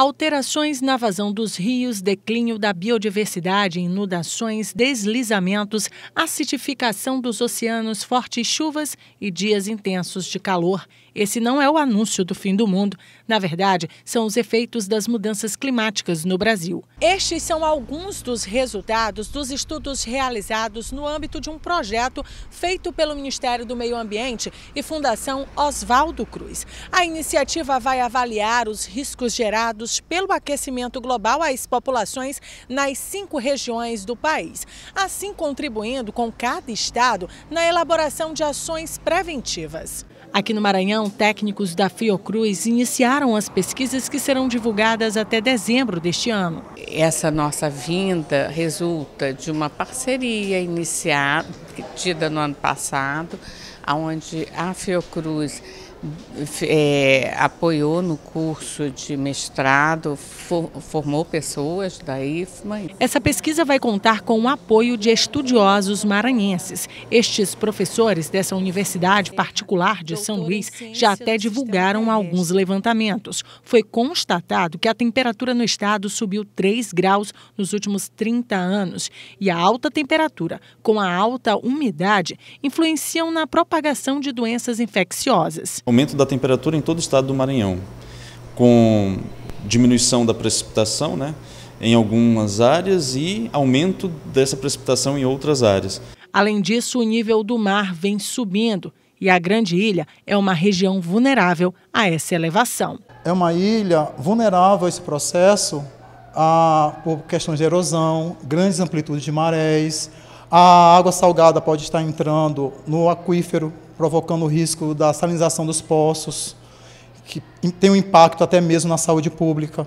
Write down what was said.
alterações na vazão dos rios, declínio da biodiversidade, inundações, deslizamentos, acidificação dos oceanos, fortes chuvas e dias intensos de calor. Esse não é o anúncio do fim do mundo. Na verdade, são os efeitos das mudanças climáticas no Brasil. Estes são alguns dos resultados dos estudos realizados no âmbito de um projeto feito pelo Ministério do Meio Ambiente e Fundação Oswaldo Cruz. A iniciativa vai avaliar os riscos gerados pelo aquecimento global às populações nas cinco regiões do país, assim contribuindo com cada estado na elaboração de ações preventivas. Aqui no Maranhão, técnicos da Fiocruz iniciaram as pesquisas que serão divulgadas até dezembro deste ano. Essa nossa vinda resulta de uma parceria iniciada no ano passado, onde a Fiocruz é, apoiou no curso de mestrado, for, formou pessoas da IFMA. Essa pesquisa vai contar com o apoio de estudiosos maranhenses. Estes professores dessa universidade particular de São Luís já até divulgaram alguns levantamentos. Foi constatado que a temperatura no estado subiu 3 graus nos últimos 30 anos e a alta temperatura com a alta umidade influenciam na propagação de doenças infecciosas aumento da temperatura em todo o estado do Maranhão, com diminuição da precipitação né, em algumas áreas e aumento dessa precipitação em outras áreas. Além disso, o nível do mar vem subindo e a Grande Ilha é uma região vulnerável a essa elevação. É uma ilha vulnerável a esse processo a, por questões de erosão, grandes amplitudes de marés, a água salgada pode estar entrando no aquífero provocando o risco da salinização dos poços, que tem um impacto até mesmo na saúde pública.